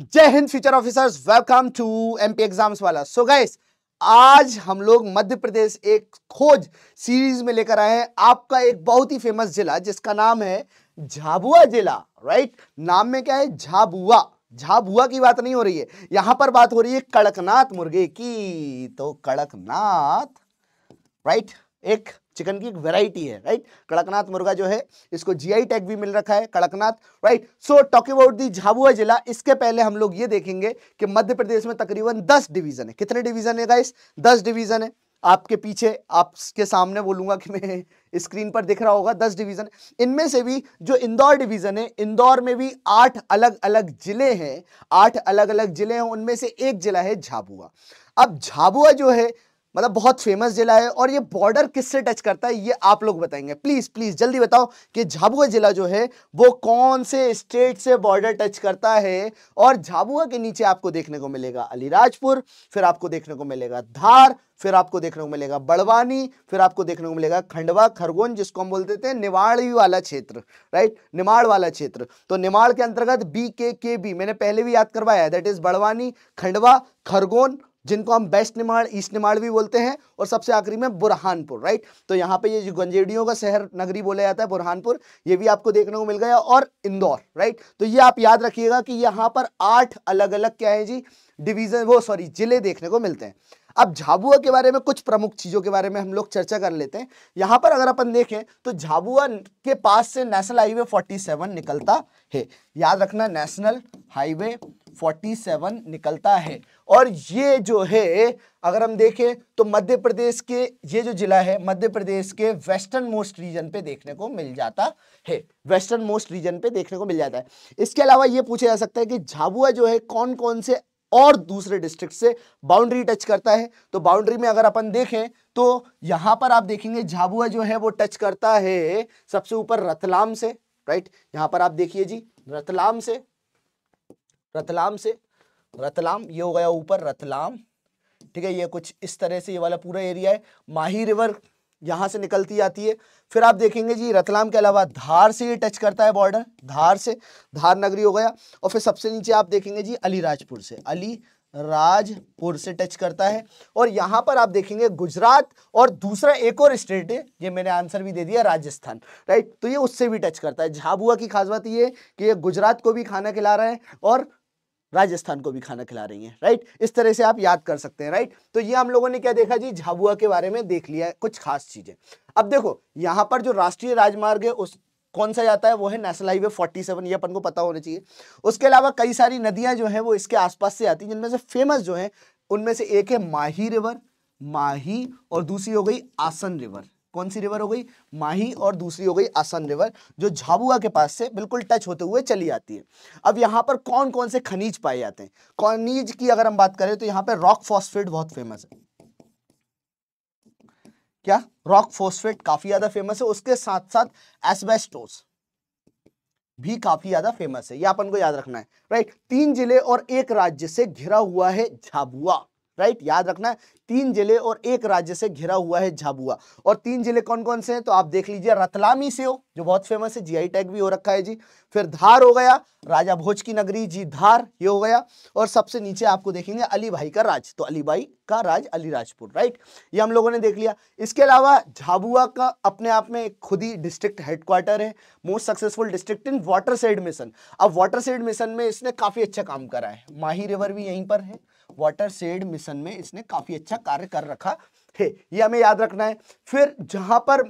जय हिंद future officers welcome to MP exams वाला सो so गाइस आज हम लोग मध्य प्रदेश एक खोज सीरीज में लेकर आए हैं आपका एक बहुत ही फेमस जिला जिसका नाम है झाबुआ जिला राइट नाम में क्या है झाबुआ झाबुआ की बात नहीं हो रही है यहां पर बात हो रही है कड़कनाथ मुर्गे की तो कड़कनाथ राइट एक चिकन की एक वेराइटी है राइट कड़कनाथ मुर्गा जो है इसको जीआई टैग भी मिल रखा है Kadaknath right so talking about the Jhabua जिला इसके पहले हम लोग ये देखेंगे कि मध्य प्रदेश में तकरीबन दस डिवीजन है कितने डिवीजन है गाइस दस डिवीजन है आपके पीछे आपके सामने बोलूंगा कि मैं स्क्रीन पर दिख रहा होगा दस डिवीज़न इनमें से भी जो इंदौर डिवीज़न है इंदौर में भी आठ अलग अलग ज़िले हैं आठ अलग अलग ज़िले हैं उनमें से एक ज़िला है झाबुआ अब झाबुआ जो है मतलब बहुत फेमस जिला है और ये बॉर्डर किससे टच करता है ये आप लोग बताएंगे प्लीज़ प्लीज़ जल्दी बताओ कि झाबुआ जिला जो है वो कौन से स्टेट से बॉर्डर टच करता है और झाबुआ के नीचे आपको देखने को मिलेगा अलीराजपुर फिर आपको देखने को मिलेगा धार फिर आपको देखने को मिलेगा बड़वानी फिर आपको देखने को मिलेगा खंडवा खरगोन जिसको हम बोलते थे निवाड़ी वाला क्षेत्र राइट निमाड़ वाला क्षेत्र तो निमाड़ के अंतर्गत बी के के बी मैंने पहले भी याद करवाया दैट इज बड़वानी खंडवा खरगोन जिनको हम बेस्ट निमाड़ ईस्ट निमाड़ भी बोलते हैं और सबसे आखिरी में बुरहानपुर राइट तो यहाँ पे ये जो गंजेडियों का शहर नगरी बोला जाता है बुरहानपुर ये भी आपको देखने को मिल गया और इंदौर राइट तो ये आप याद रखिएगा कि यहाँ पर आठ अलग अलग क्या है जी डिवीजन वो सॉरी जिले देखने को मिलते हैं अब झाबुआ के बारे में कुछ प्रमुख चीज़ों के बारे में हम लोग चर्चा कर लेते हैं यहाँ पर अगर अपन देखें तो झाबुआ के पास से नेशनल हाईवे 47 निकलता है याद रखना नेशनल हाईवे 47 निकलता है और ये जो है अगर हम देखें तो मध्य प्रदेश के ये जो जिला है मध्य प्रदेश के वेस्टर्न मोस्ट रीजन पे देखने को मिल जाता है वेस्टर्न मोस्ट रीजन पे देखने को मिल जाता है इसके अलावा ये पूछा जा सकता है कि झाबुआ जो है कौन कौन से और दूसरे डिस्ट्रिक्ट से बाउंड्री टच करता है तो बाउंड्री में अगर अपन देखें तो यहां पर आप देखेंगे झाबुआ जो है वो टच करता है सबसे ऊपर रतलाम से राइट यहाँ पर आप देखिए जी रतलाम से रतलाम से रतलाम ये हो गया ऊपर रतलाम ठीक है ये कुछ इस तरह से ये वाला पूरा एरिया है माही रिवर यहाँ से निकलती आती है फिर आप देखेंगे जी रतलाम के अलावा धार से ये टच करता है बॉर्डर धार से धार नगरी हो गया और फिर सबसे नीचे आप देखेंगे जी अलीराजपुर से अली राजपुर से टच करता है और यहाँ पर आप देखेंगे गुजरात और दूसरा एक और स्टेट है ये मैंने आंसर भी दे दिया राजस्थान राइट तो ये उससे भी टच करता है झाबुआ की खास बात ये कि ये गुजरात को भी खाना खिला रहा है और राजस्थान को भी खाना खिला रही हैं राइट इस तरह से आप याद कर सकते हैं राइट तो ये हम लोगों ने क्या देखा जी झाबुआ के बारे में देख लिया है कुछ खास चीजें अब देखो यहाँ पर जो राष्ट्रीय राजमार्ग है उस कौन सा जाता है वो है नेशनल हाईवे 47 ये अपन को पता होना चाहिए उसके अलावा कई सारी नदियां जो हैं वो इसके आसपास से आती हैं जिनमें से फेमस जो हैं उनमें से एक है माही रिवर माही और दूसरी हो गई आसन रिवर कौन सी रिवर हो गई माही और दूसरी हो गई आसन रिवर जो झाबुआ के पास से बिल्कुल टच होते हुए चली आती है अब यहाँ पर कौन कौन से खनिज पाए जाते हैं खनिज की अगर हम बात करें तो यहाँ पर रॉक फॉस्फेट बहुत फेमस है क्या रॉक फोस्फेट काफी ज्यादा फेमस है उसके साथ साथ एसबेस्टोस भी काफी ज्यादा फेमस है यह अपन को याद रखना है राइट तीन जिले और एक राज्य से घिरा हुआ है झाबुआ राइट याद रखना है तीन जिले और एक राज्य से घिरा हुआ है झाबुआ और तीन जिले कौन कौन से हैं तो आप देख लीजिए रतलामी से हो जो बहुत फेमस है जीआई टैग भी हो रखा है जी फिर धार हो गया राजा भोज की नगरी जी धार ये हो गया और सबसे नीचे आपको देखेंगे अली भाई का राज तो अली भाई का राज अलीराजपुर राइट ये हम लोगों ने देख लिया इसके अलावा झाबुआ का अपने आप में एक खुद ही डिस्ट्रिक्ट हेडक्वार्टर है most successful district in watershed mission अब वाटर सेड मिशन में इसने काफ़ी अच्छा काम करा है माही रिवर भी यहीं पर है वाटर सेड मिशन में इसने काफ़ी अच्छा कार्य कर रखा है ये हमें याद रखना है फिर जहां पर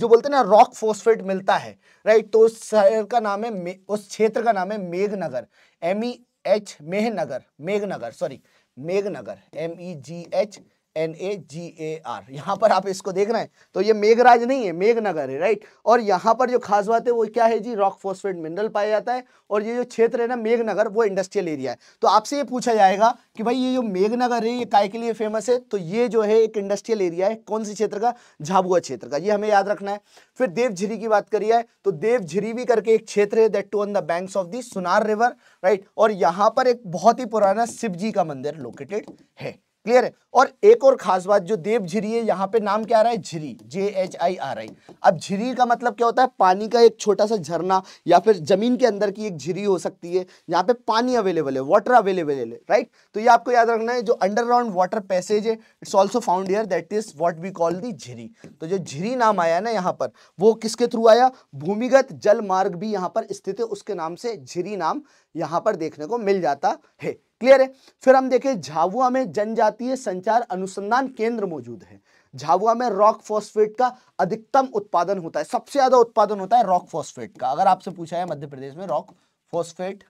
जो बोलते हैं ना रॉक फोस्फेट मिलता है राइट तो उस शहर का नाम है उस क्षेत्र का नाम है Meghnagar M E H Mehnagar Meghnagar sorry Meghnagar M E G H N A G A R यहाँ पर आप इसको देख रहे हैं तो ये मेघराज नहीं है मेघनगर है राइट और यहाँ पर जो खास बात है वो क्या है जी रॉक फोस्फेट मिनरल पाया जाता है और ये जो क्षेत्र है ना मेघनगर वो इंडस्ट्रियल एरिया है तो आपसे ये पूछा जाएगा कि भाई ये जो मेघनगर है ये काय के लिए फेमस है तो ये जो है एक इंडस्ट्रियल एरिया है कौन से क्षेत्र का झाबुआ क्षेत्र का ये हमें याद रखना है फिर देवझिरी की बात करिए तो देवझिरी भी करके एक क्षेत्र है that too on the banks of the Sunar river right और यहाँ पर एक बहुत ही पुराना शिव का मंदिर लोकेटेड है क्लियर है और एक और खास बात जो देव झिरी है यहाँ पे नाम क्या आ रहा है झिरी जे एच आई आर आई अब झिरी का मतलब क्या होता है पानी का एक छोटा सा झरना या फिर जमीन के अंदर की एक झिरी हो सकती है यहाँ पे पानी अवेलेबल है वाटर अवेलेबल है राइट तो ये आपको याद रखना है जो अंडरग्राउंड वाटर पैसेज है it's also found here that is what we call the Jhiri तो जो झिरी नाम आया ना यहाँ पर वो किसके थ्रू आया भूमिगत जल मार्ग भी यहाँ पर स्थित है उसके नाम से झिरी नाम यहाँ पर देखने को मिल जाता है क्लियर है फिर हम देखें झाबुआ में जनजातीय संचार अनुसंधान केंद्र मौजूद है झाबुआ में रॉक फॉस्फेट का अधिकतम उत्पादन होता है सबसे ज्यादा उत्पादन होता है रॉक फॉस्फेट का अगर आपसे पूछा है मध्य प्रदेश में रॉक फॉस्फेट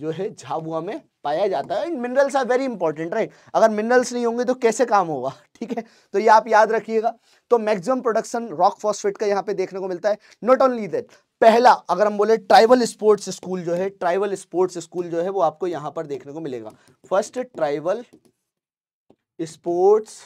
जो है झाबुआ में पाया जाता है minerals are very important right अगर मिनरल्स नहीं होंगे तो कैसे काम होगा ठीक है तो ये आप याद रखिएगा तो मैक्सिमम प्रोडक्शन रॉक फॉस्फेट का यहाँ पे देखने को मिलता है नॉट ओनली दैट पहला अगर हम बोले ट्राइबल स्पोर्ट्स स्कूल जो है ट्राइबल स्पोर्ट्स स्कूल जो है वो आपको यहां पर देखने को मिलेगा फर्स्ट ट्राइबल स्पोर्ट्स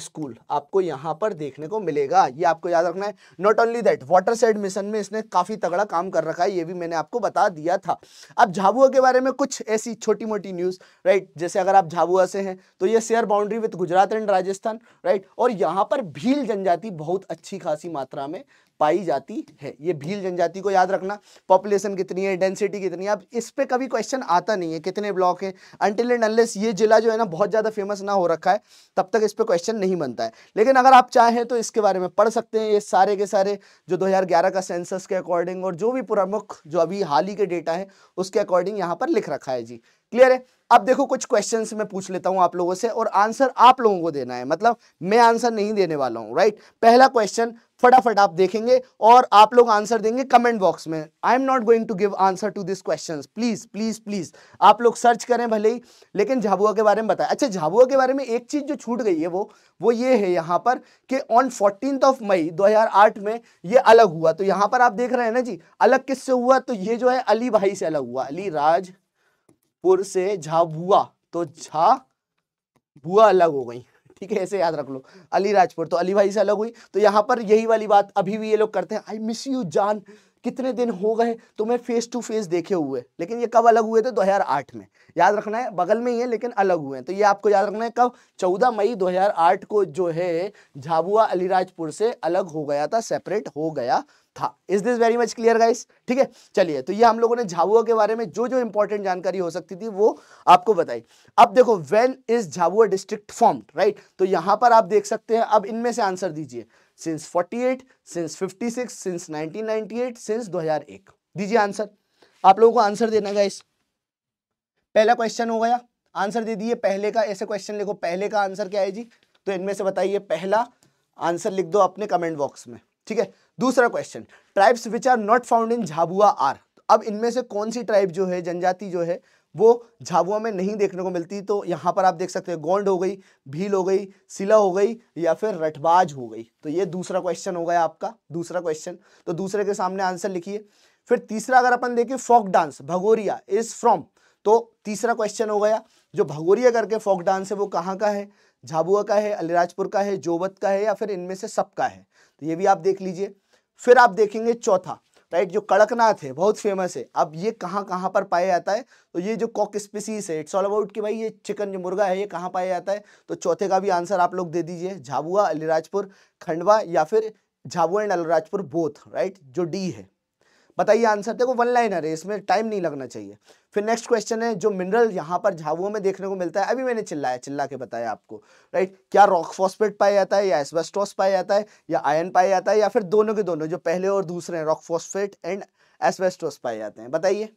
स्कूल आपको यहां पर देखने को मिलेगा ये आपको याद रखना है not only that water side mission में इसने काफ़ी तगड़ा काम कर रखा है ये भी मैंने आपको बता दिया था अब झाबुआ के बारे में कुछ ऐसी छोटी मोटी न्यूज़ राइट जैसे अगर आप झाबुआ से हैं तो ये share boundary with Gujarat and Rajasthan right और यहां पर भील जनजाति बहुत अच्छी खासी मात्रा में पाई जाती है ये भील जनजाति को याद रखना पॉपुलेशन कितनी है डेंसिटी कितनी है अब इस पर कभी क्वेश्चन आता नहीं है कितने ब्लॉक हैं अनटिल एंड अनलेस ये जिला जो है ना बहुत ज़्यादा फेमस ना हो रखा है तब तक इस पर क्वेश्चन क्वेश्चन नहीं बनता है लेकिन अगर आप चाहें तो इसके बारे में पढ़ सकते हैं ये सारे के सारे जो 2011 का सेंसस के अकॉर्डिंग और जो भी प्रमुख जो अभी हाल ही के डेटा है उसके अकॉर्डिंग यहाँ पर लिख रखा है जी क्लियर है अब देखो कुछ क्वेश्चन मैं पूछ लेता हूं आप लोगों से और आंसर आप लोगों को देना है मतलब मैं आंसर नहीं देने वाला हूं राइट पहला क्वेश्चन फटाफट आप देखेंगे और आप लोग आंसर देंगे कमेंट बॉक्स में I am not going to give answer to this question please please please आप लोग सर्च करें भले ही लेकिन झाबुआ के बारे में बताएं अच्छा झाबुआ के बारे में एक चीज जो छूट गई है वो वो ये है यहाँ पर कि ऑन फोर्टीन ऑफ मई 2008 में ये अलग हुआ तो यहाँ पर आप देख रहे हैं ना जी अलग किससे हुआ तो ये जो है अली भाई से अलग हुआ अली राज पुर से झाबुआ तो झा भुआ अलग हो गई ठीक है ऐसे याद रख लो अली राजपुर तो अली भाई से अलग हुई तो यहाँ पर यही वाली बात अभी भी ये लोग करते हैं आई मिस यू जान कितने दिन हो गए तो मैं फेस टू फेस देखे हुए लेकिन ये कब अलग हुए थे 2008 में याद रखना है बगल में ही है लेकिन अलग हुए हैं तो ये आपको याद रखना है कब 14 मई 2008 को जो है झाबुआ अलीराजपुर से अलग हो गया था सेपरेट हो गया था is this very much clear guys ठीक है चलिए तो ये हम लोगों ने झाबुआ के बारे में जो जो इंपॉर्टेंट जानकारी हो सकती थी वो आपको बताई अब देखो when is Jhabua district form right तो यहां पर आप देख सकते हैं अब इनमें से आंसर दीजिए सिंस 48, सिंस 56, सिंस 1998, सिंस 2001 दीजिए आंसर आप लोगों को आंसर देना गाइस पहला क्वेश्चन हो गया आंसर दे दिए पहले का ऐसे क्वेश्चन लिखो पहले का आंसर क्या है जी तो इनमें से बताइए पहला आंसर लिख दो अपने कमेंट बॉक्स में ठीक है दूसरा question tribes which are not found in Jhabua are अब इनमें से कौन सी ट्राइब जो है जनजाति जो है वो झाबुआ में नहीं देखने को मिलती तो यहाँ पर आप देख सकते हैं गोंड हो गई भील हो गई सिला हो गई या फिर रठबाज हो गई तो ये दूसरा क्वेश्चन हो गया आपका दूसरा क्वेश्चन तो दूसरे के सामने आंसर लिखिए फिर तीसरा अगर अपन देखें folk dance Bhagoria is from तो तीसरा क्वेश्चन हो गया जो भगोरिया करके फोक डांस है वो कहाँ का है झाबुआ का है अलीराजपुर का है जोबत का है या फिर इनमें से सबका है तो ये भी आप देख लीजिए फिर आप देखेंगे चौथा राइट जो कड़कनाथ है बहुत फेमस है अब ये कहाँ कहाँ पर पाया जाता है तो ये जो कॉक स्पीसीज है इट्स ऑल अबाउट कि भाई ये चिकन जो मुर्गा है ये कहाँ पाया जाता है तो चौथे का भी आंसर आप लोग दे दीजिए झाबुआ अलीराजपुर खंडवा या फिर Jhabua and Alirajpur both right जो डी है बताइए आंसर देखो वन लाइनर है इसमें टाइम नहीं लगना चाहिए फिर नेक्स्ट क्वेश्चन है जो मिनरल यहाँ पर झाबुओं में देखने को मिलता है अभी मैंने चिल्लाया चिल्ला के बताया आपको राइट क्या रॉक फॉस्फेट पाया जाता है या एस्बेस्टोस पाया जाता है या आयन पाया जाता है या फिर दोनों के दोनों जो पहले और दूसरे हैं रॉक फॉस्फेट एंड एस्बेस्टोस पाए जाते हैं बताइए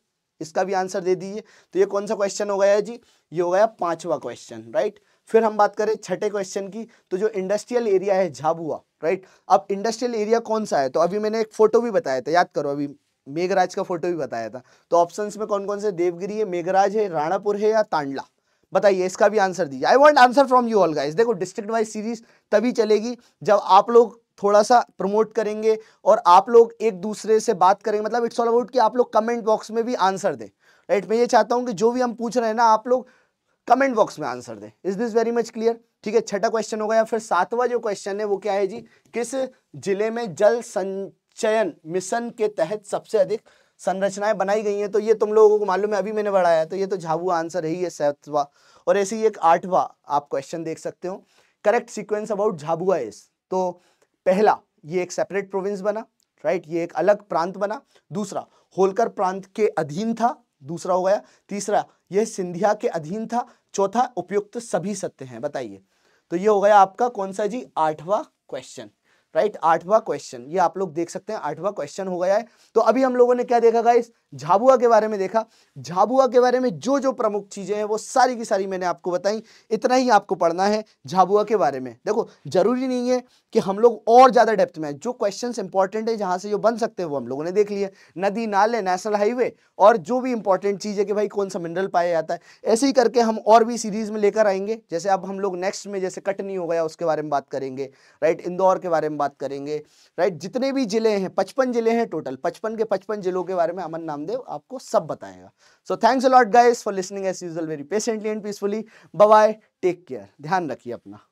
इसका भी आंसर दे दीजिए तो ये कौन सा क्वेश्चन हो गया जी ये हो गया पांचवा क्वेश्चन राइट फिर हम बात करें छठे क्वेश्चन की तो जो इंडस्ट्रियल एरिया है झाबुआ राइट अब इंडस्ट्रियल एरिया कौन सा है तो अभी मैंने एक फोटो भी बताया था याद करो अभी मेघराज का फोटो भी बताया था तो ऑप्शंस में कौन कौन से देवगिरी है मेघराज है राणापुर है या तांडला बताइए इसका भी आंसर दीजिए I want answer from you all guys देखो डिस्ट्रिक्ट वाइज सीरीज तभी चलेगी जब आप लोग थोड़ा सा प्रमोट करेंगे और आप लोग एक दूसरे से बात करेंगे मतलब इट्स ऑल अबाउट कि आप लोग कमेंट बॉक्स में भी आंसर दें राइट मैं ये चाहता हूँ कि जो भी हम पूछ रहे हैं ना आप लोग कमेंट बॉक्स में आंसर दें is this very much clear ठीक है छठा क्वेश्चन होगा या फिर सातवां जो क्वेश्चन है वो क्या है जी किस जिले में जल सं चयन मिशन के तहत सबसे अधिक संरचनाएं बनाई गई हैं तो ये तुम लोगों को मालूम है अभी मैंने बढ़ाया तो ये तो झाबुआ आंसर ही है सातवा और ऐसे ही एक आठवा आप क्वेश्चन देख सकते हो करेक्ट सीक्वेंस अबाउट झाबुआ इस तो पहला ये एक सेपरेट प्रोविंस बना राइट ये एक अलग प्रांत बना दूसरा होलकर प्रांत के अधीन था दूसरा हो गया तीसरा यह सिंधिया के अधीन था चौथा उपयुक्त सभी सत्य हैं बताइए तो ये हो गया आपका कौन सा जी आठवा क्वेश्चन राइट आठवां क्वेश्चन ये आप लोग देख सकते हैं आठवां क्वेश्चन हो गया है तो अभी हम लोगों ने क्या देखा गाइस झाबुआ के बारे में देखा झाबुआ के बारे में जो जो प्रमुख चीज़ें हैं वो सारी की सारी मैंने आपको बताई इतना ही आपको पढ़ना है झाबुआ के बारे में देखो ज़रूरी नहीं है कि हम लोग और ज़्यादा डेप्थ में जो क्वेश्चंस इंपॉर्टेंट है जहां से जो बन सकते हैं वो हम लोगों ने देख लिया नदी नाले नेशनल हाईवे और जो भी इंपॉर्टेंट चीज़ है कि भाई कौन सा मिनरल पाया जाता है ऐसे ही करके हम और भी सीरीज़ में लेकर आएंगे जैसे अब हम लोग नेक्स्ट में जैसे कटनी हो गया उसके बारे में बात करेंगे राइट इंदौर के बारे में बात करेंगे राइट जितने भी ज़िले हैं पचपन ज़िले हैं टोटल पचपन के पचपन ज़िलों के बारे में अमन नाम रामदेव आपको सब बताएगा so thanks a lot guys for listening as usual very patiently and peacefully bye take care ध्यान रखिए अपना